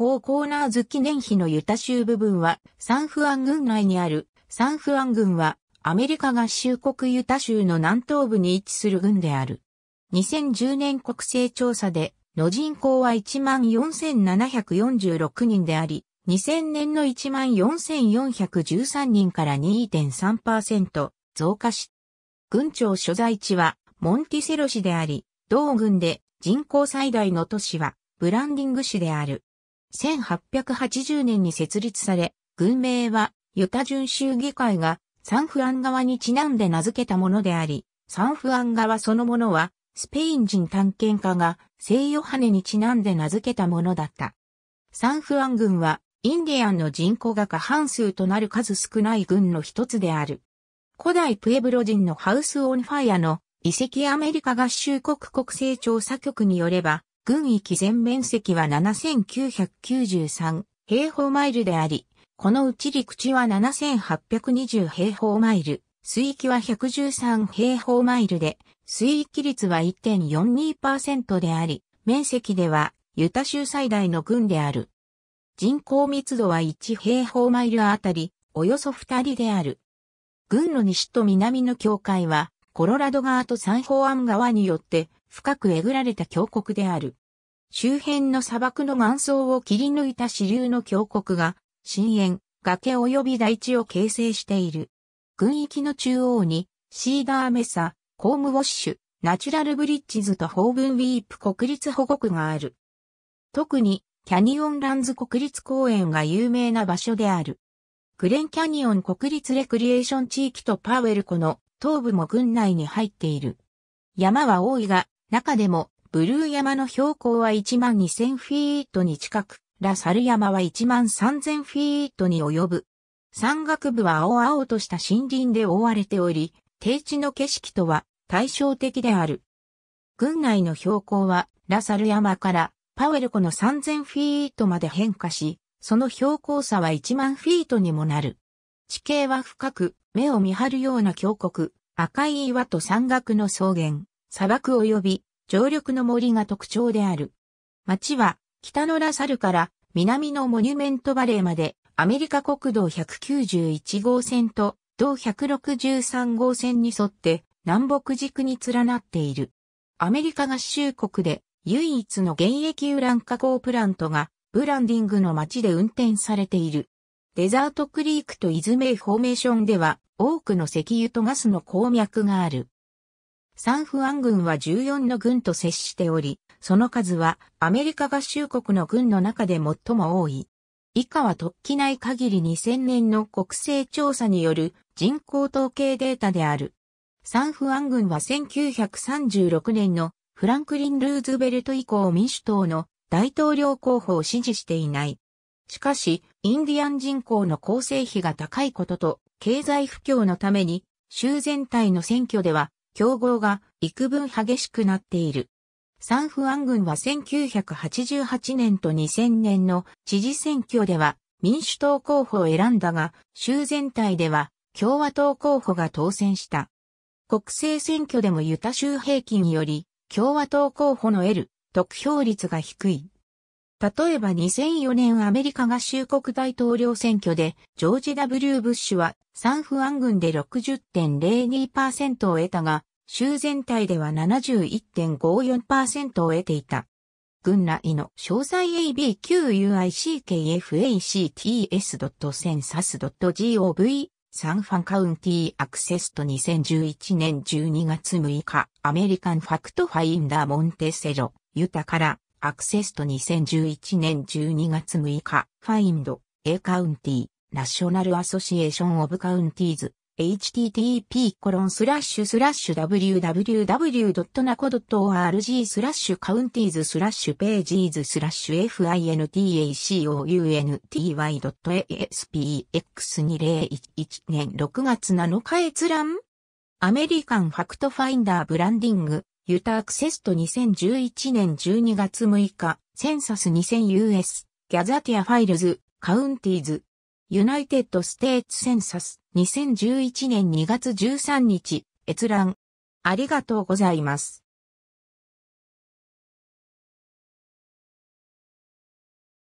フォーコーナーズ記念碑のユタ州部分はサンフアン郡内にある、サンフアン郡はアメリカ合衆国ユタ州の南東部に位置する郡である。2010年国勢調査で、の人口は14,746人であり、2000年の14,413人から2.3%増加し、郡庁所在地はモンティセロ市であり、同郡で人口最大の都市はブランディング市である。1880年に設立され、軍名はユタ巡州議会がサンフアン側にちなんで名付けたものであり、サンフアン側そのものはスペイン人探検家が西ヨハネにちなんで名付けたものだった。サンフアン軍はインディアンの人口が過半数となる数少ない軍の一つである。古代プエブロ人のハウス・オン・ファイアの遺跡アメリカ合衆国国勢調査局によれば、軍域全面積は7993平方マイルであり、このうち陸地は7820平方マイル、水域は113平方マイルで、水域率は1.42%であり、面積ではユタ州最大の軍である。人口密度は1平方マイルあたり、およそ2人である。軍の西と南の境界は、コロラド川とサンホアン川によって深くえぐられた峡谷である。周辺の砂漠の岩層を切り抜いた支流の峡谷が、深淵、崖及び大地を形成している。群域の中央に、シーダーメサ、コームウォッシュ、ナチュラルブリッジズとホーブンウィープ国立保護区がある。特に、キャニオンランズ国立公園が有名な場所である。グレンキャニオン国立レクリエーション地域とパウエル湖の東部も群内に入っている。山は多いが、中でも、ブルー山の標高は1万2000フィートに近く、ラサル山は1万3000フィートに及ぶ。山岳部は青々とした森林で覆われており、低地の景色とは対照的である。群内の標高は、ラサル山からパウエル湖の3000フィートまで変化し、その標高差は1万フィートにもなる。地形は深く、目を見張るような峡谷、赤い岩と山岳の草原。砂漠及び常緑の森が特徴である。町は北のラサルから南のモニュメントバレーまでアメリカ国道191号線と同163号線に沿って南北軸に連なっている。アメリカ合衆国で唯一の現役ウラン加工プラントがブランディングの町で運転されている。デザートクリークとイズメイフォーメーションでは多くの石油とガスの鉱脈がある。サンフアン軍は14の軍と接しており、その数はアメリカ合衆国の軍の中で最も多い。以下は突起ない限り2000年の国勢調査による人口統計データである。サンフアン軍は1936年のフランクリン・ルーズベルト以降民主党の大統領候補を支持していない。しかし、インディアン人口の構成比が高いことと、経済不況のために、州全体の選挙では競合が幾分激しくなっている。サンフアン軍は1988年と2000年の知事選挙では民主党候補を選んだが、州全体では共和党候補が当選した。国政選挙でもユタ州平均より共和党候補の得る得票率が低い。例えば2004年アメリカ合衆国大統領選挙で、ジョージ・ W・ ブッシュはサンフアン軍で60.02%を得たが、州全体では71.54%を得ていた。軍内の詳細 abQUICKFACTS.census.gov サンファンカウンティーアクセスと2011年12月6日アメリカンファクトファインダーモンテセロ、ユタからアクセスと2011年12月6日、ファインド、A カウンティ、ナショナルアソシエーションオブカウンティーズ、http コロンスラッシュスラッシュ www.naco.org スラッシュカウンティーズスラッシュページーズスラッシュ fintacounty.aspx2011 年6月7日閲覧アメリカンファクトファインダーブランディングユタアクセスト2011年12月6日、センサス 2000US、ギャザティアファイルズ、カウンティーズ、ユナイテッドステーツセンサス2011年2月13日、閲覧。ありがとうございます。